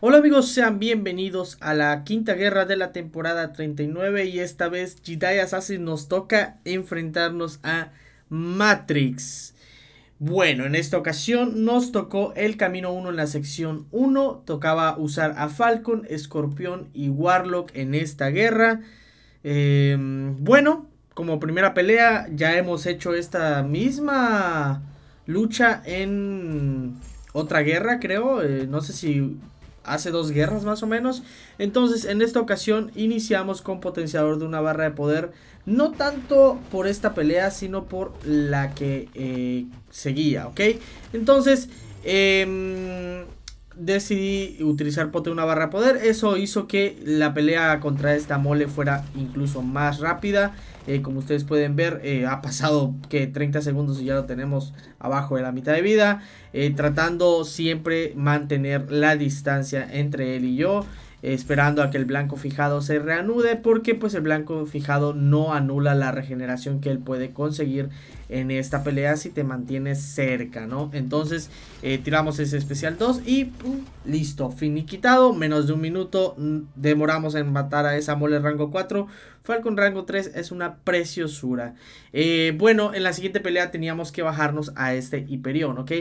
Hola amigos, sean bienvenidos a la quinta guerra de la temporada 39 y esta vez Jedi Assassin nos toca enfrentarnos a Matrix. Bueno, en esta ocasión nos tocó el camino 1 en la sección 1, tocaba usar a Falcon, Escorpión y Warlock en esta guerra. Em, bueno, como primera pelea ya hemos hecho esta misma lucha en otra guerra creo, eh, no sé si hace dos guerras más o menos. Entonces en esta ocasión iniciamos con potenciador de una barra de poder. No tanto por esta pelea, sino por la que eh, seguía, ¿ok? Entonces... Eh, decidí utilizar pote una barra poder. Eso hizo que la pelea contra esta mole fuera incluso más rápida. Eh, como ustedes pueden ver, eh, ha pasado que 30 segundos y ya lo tenemos abajo de la mitad de vida. Eh, tratando siempre mantener la distancia entre él y yo. Esperando a que el blanco fijado se reanude. Porque pues el blanco fijado no anula la regeneración que él puede conseguir en esta pelea si te mantienes cerca, ¿no? Entonces eh, tiramos ese especial 2 y fin listo, finiquitado, menos de un minuto, mm, demoramos en matar a esa mole rango 4, Falcon rango 3 es una preciosura. Eh, bueno, en la siguiente pelea teníamos que bajarnos a este Hiperión, ¿ok?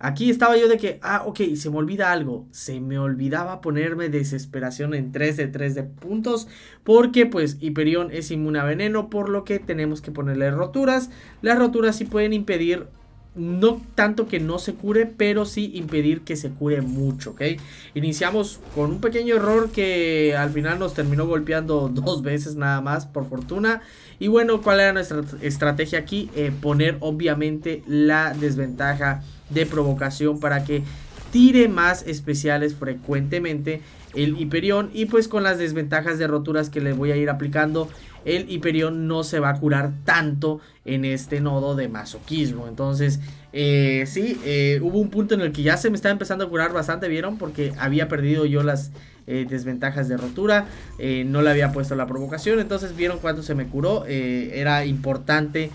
Aquí estaba yo de que, ah, ok, se me olvida algo, se me olvidaba ponerme desesperación en 3 de 3 de puntos, porque pues Hiperión es inmune a veneno, por lo que tenemos que ponerle roturas, La roturas si pueden impedir no tanto que no se cure, pero sí impedir que se cure mucho, ¿ok? Iniciamos con un pequeño error que al final nos terminó golpeando dos veces nada más, por fortuna. Y bueno, ¿cuál era nuestra estrategia aquí? Eh, poner obviamente la desventaja de provocación para que tire más especiales frecuentemente el Hiperión y pues con las desventajas de roturas que le voy a ir aplicando el Hiperión no se va a curar tanto en este nodo de masoquismo entonces eh, sí eh, hubo un punto en el que ya se me estaba empezando a curar bastante vieron porque había perdido yo las eh, desventajas de rotura no le había puesto la provocación entonces vieron cuánto se me curó era importante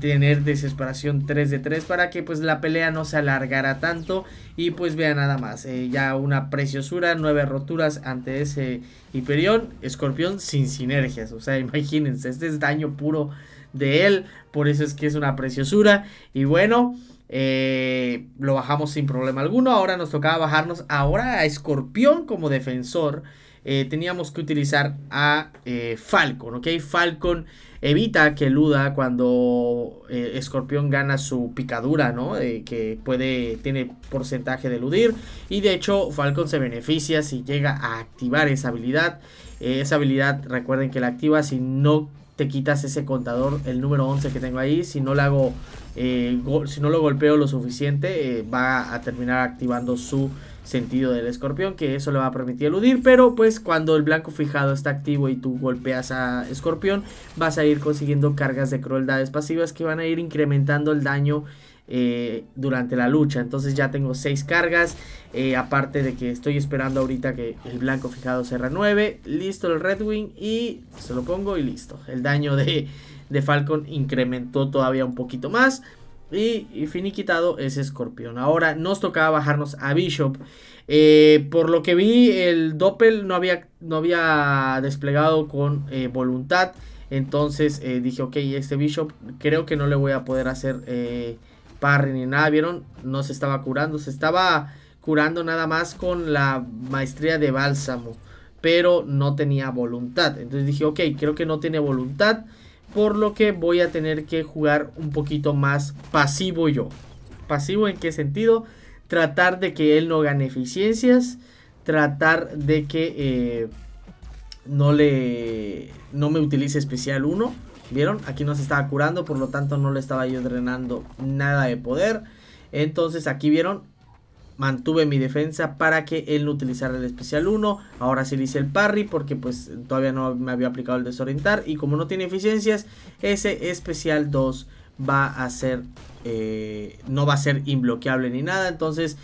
tener desesperación 3 de 3 para que pues la pelea no se alargara tanto y pues vea nada más, eh, ya una preciosura, nueve roturas ante ese Hiperión, Escorpión sin sinergias, o sea, imagínense, este es daño puro de él, por eso es que es una preciosura y bueno, eh, lo bajamos sin problema alguno, ahora nos tocaba bajarnos ahora a Escorpión como defensor, eh, teníamos que utilizar a Falcon, ¿ok? Falcon evita que eluda cuando eh, Escorpión gana su picadura, ¿no? Eh, que puede, tiene porcentaje de eludir. Y de hecho, Falcon se beneficia si llega a activar esa habilidad. Eh, esa habilidad, recuerden que la activa si no te quitas ese contador, el número 11 que tengo ahí. Si no, lo hago, si no lo golpeo lo suficiente, va a terminar activando su sentido del escorpión, que eso le va a permitir eludir, pero pues cuando el blanco fijado está activo y tú golpeas a escorpión, vas a ir consiguiendo cargas de crueldades pasivas que van a ir incrementando el daño eh, durante la lucha. Entonces ya tengo 6 cargas. Eh, aparte de que estoy esperando ahorita que el blanco fijado se renueve. Listo el Red Wing y se lo pongo y listo. El daño de, de Falcon incrementó todavía un poquito más. Y, finiquitado es escorpión. Ahora nos tocaba bajarnos a Bishop. Eh, por lo que vi, el Doppel no había, no había desplegado con eh, voluntad. Entonces eh, dije, ok, este Bishop creo que no le voy a poder hacer parry ni nada. ¿Vieron? No se estaba curando. Se estaba curando nada más con la maestría de bálsamo. Pero no tenía voluntad. Entonces dije, ok, creo que no tiene voluntad. Por lo que voy a tener que jugar un poquito más pasivo yo. ¿Pasivo en qué sentido? Tratar de que él no gane eficiencias. Tratar de que eh, no le no me utilice especial 1. ¿Vieron? Aquí no se estaba curando, por lo tanto no le estaba yo drenando nada de poder. Entonces aquí vieron, mantuve mi defensa para que él no utilizara el especial 1. Ahora sí le hice el parry porque pues todavía no me había aplicado el desorientar. Y como no tiene eficiencias, ese especial 2 va a ser... Eh, no va a ser Inbloqueable ni nada. Entonces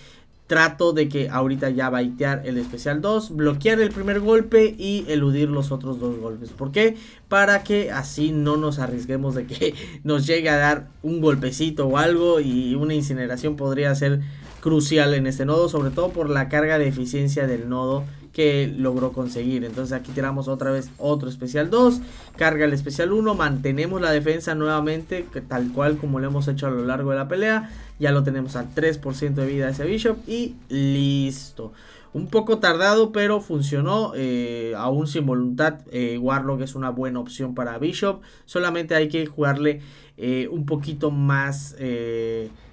trato de que ahorita ya baitear el especial 2, bloquear el primer golpe y eludir los otros dos golpes. ¿Por qué? Para que así no nos arriesguemos de que nos llegue a dar un golpecito o algo y una incineración podría ser crucial en este nodo, sobre todo por la carga de eficiencia del nodo que logró conseguir. Entonces aquí tiramos otra vez otro especial 2, carga el especial 1, mantenemos la defensa nuevamente, tal cual como lo hemos hecho a lo largo de la pelea. Ya lo tenemos al 3% de vida ese Bishop y listo. Un poco tardado, pero funcionó. Eh, aún sin voluntad, eh, Warlock es una buena opción para Bishop. Solamente hay que jugarle eh, un poquito más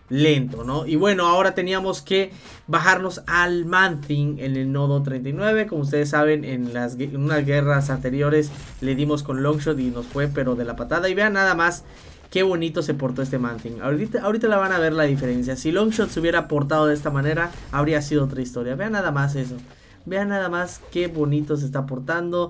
lento, ¿no? Y bueno, ahora teníamos que bajarnos al Manthing en el nodo 39. Como ustedes saben, en, las, unas guerras anteriores le dimos con Longshot y nos fue pero de la patada. Y vean nada más qué bonito se portó este Manthing. Ahorita, ahorita la van a ver la diferencia. Si Longshot se hubiera portado de esta manera, habría sido otra historia. Vean nada más eso. Vean nada más qué bonito se está portando.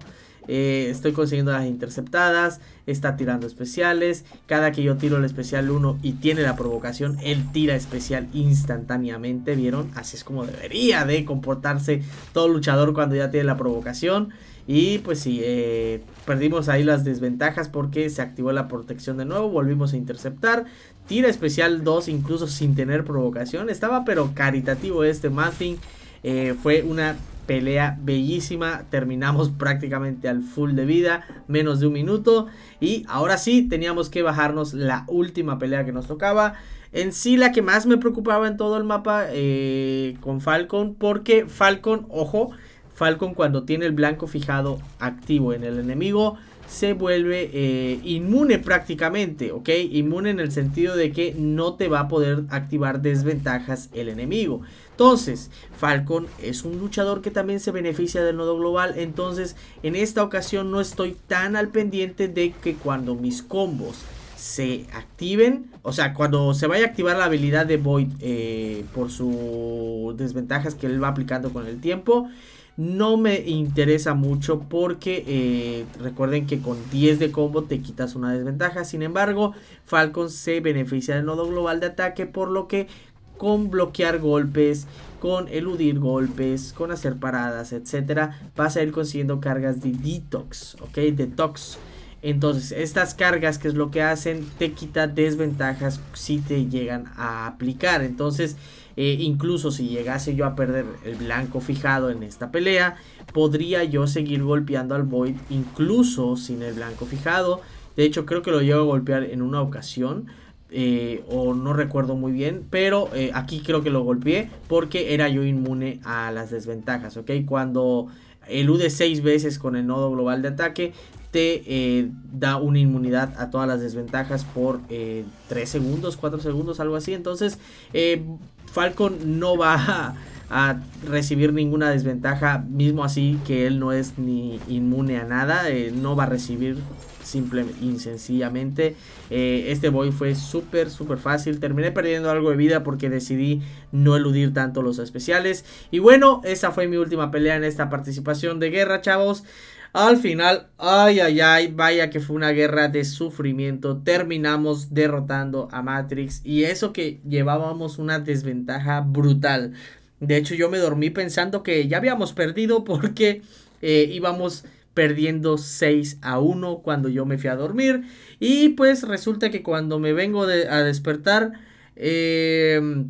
Eh, estoy consiguiendo las interceptadas, está tirando especiales, cada que yo tiro el especial 1 y tiene la provocación, él tira especial instantáneamente, ¿vieron? Así es como debería de comportarse todo luchador cuando ya tiene la provocación. Y pues sí, eh, perdimos ahí las desventajas porque se activó la protección de nuevo, volvimos a interceptar. Tira especial 2 incluso sin tener provocación. Estaba pero caritativo este Muffin. Eh, fue una pelea bellísima. Terminamos prácticamente al full de vida, menos de un minuto. Y ahora sí, teníamos que bajarnos la última pelea que nos tocaba. En sí, la que más me preocupaba en todo el mapa eh, con Falcon, porque Falcon, ojo, Falcon cuando tiene el blanco fijado activo en el enemigo, se vuelve eh, inmune prácticamente, ¿ok? Inmune en el sentido de que no te va a poder activar desventajas el enemigo. Entonces, Falcon es un luchador que también se beneficia del nodo global, entonces en esta ocasión no estoy tan al pendiente de que cuando mis combos se activen, o sea, cuando se vaya a activar la habilidad de Void eh, por sus desventajas que él va aplicando con el tiempo, no me interesa mucho porque eh, recuerden que con 10 de combo te quitas una desventaja. Sin embargo, Falcon se beneficia del nodo global de ataque por lo que con bloquear golpes, con eludir golpes, con hacer paradas, etcétera, vas a ir consiguiendo cargas de detox, ¿ok? Detox. Entonces, estas cargas, que es lo que hacen, te quita desventajas si te llegan a aplicar. Entonces, eh, incluso si llegase yo a perder el blanco fijado en esta pelea, podría yo seguir golpeando al Void incluso sin el blanco fijado. De hecho, creo que lo llevo a golpear en una ocasión. Eh, o no recuerdo muy bien, pero eh, aquí creo que lo golpeé porque era yo inmune a las desventajas, ¿ok? Cuando elude seis veces con el nodo global de ataque, te eh, da una inmunidad a todas las desventajas por 3 eh, segundos, 4 segundos, algo así. Entonces, eh, Falcon no va a, recibir ninguna desventaja, mismo así que él no es ni inmune a nada, no va a recibir simple y sencillamente. este boy fue súper, súper fácil. Terminé perdiendo algo de vida porque decidí no eludir tanto los especiales. Y bueno, esa fue mi última pelea en esta participación de guerra, chavos. Al final, ay, ay, ay, vaya que fue una guerra de sufrimiento. Terminamos derrotando a Matrix y eso que llevábamos una desventaja brutal. De hecho, yo me dormí pensando que ya habíamos perdido porque eh, íbamos perdiendo 6 a 1 cuando yo me fui a dormir. Y pues resulta que cuando me vengo a despertar, em,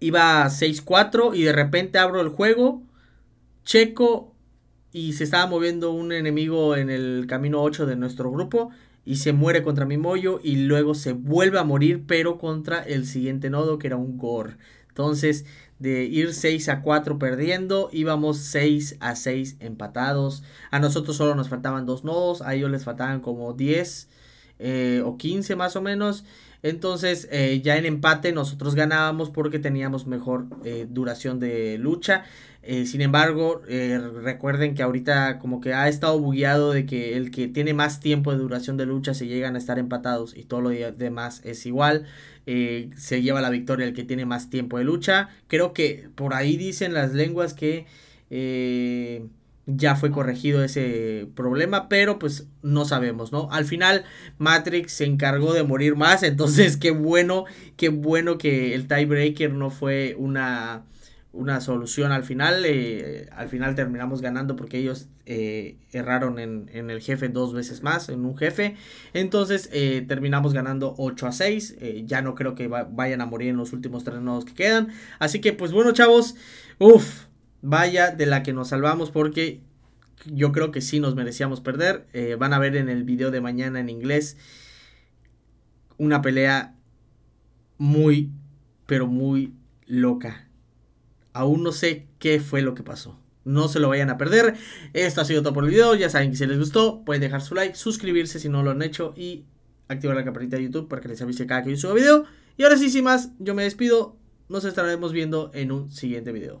iba 6-4 y de repente abro el juego, checo y se estaba moviendo un enemigo en el camino 8 de nuestro grupo y se muere contra mi mollo y luego se vuelve a morir pero contra el siguiente nodo que era un gore. Entonces de ir 6 a 4 perdiendo íbamos 6 a 6 empatados. A nosotros solo nos faltaban dos nodos, a ellos les faltaban como 10 eh, o 15 más o menos entonces, eh, ya en empate nosotros ganábamos porque teníamos mejor eh, duración de lucha. Eh, sin embargo, recuerden que ahorita como que ha estado bugueado de que el que tiene más tiempo de duración de lucha se llegan a estar empatados y todo lo demás es igual. se lleva la victoria el que tiene más tiempo de lucha. Creo que por ahí dicen las lenguas que ya fue corregido ese problema, pero pues no sabemos, ¿no? Al final Matrix se encargó de morir más, entonces qué bueno, qué bueno que el tiebreaker no fue una, una solución al final, eh, al final terminamos ganando porque ellos eh, erraron en, el jefe dos veces más, en un jefe, entonces eh, terminamos ganando 8 a 6, ya no creo que vayan a morir en los últimos tres nodos que quedan, así que pues bueno chavos, uff vaya de la que nos salvamos porque yo creo que sí nos merecíamos perder. Eh, van a ver en el video de mañana en inglés una pelea muy, pero muy loca. Aún no sé qué fue lo que pasó. No se lo vayan a perder. Esto ha sido todo por el video. Ya saben que si les gustó, pueden dejar su like, suscribirse si no lo han hecho y activar la campanita de YouTube para que les avise cada que yo suba video. Y ahora sí, sin más, yo me despido. Nos estaremos viendo en un siguiente video.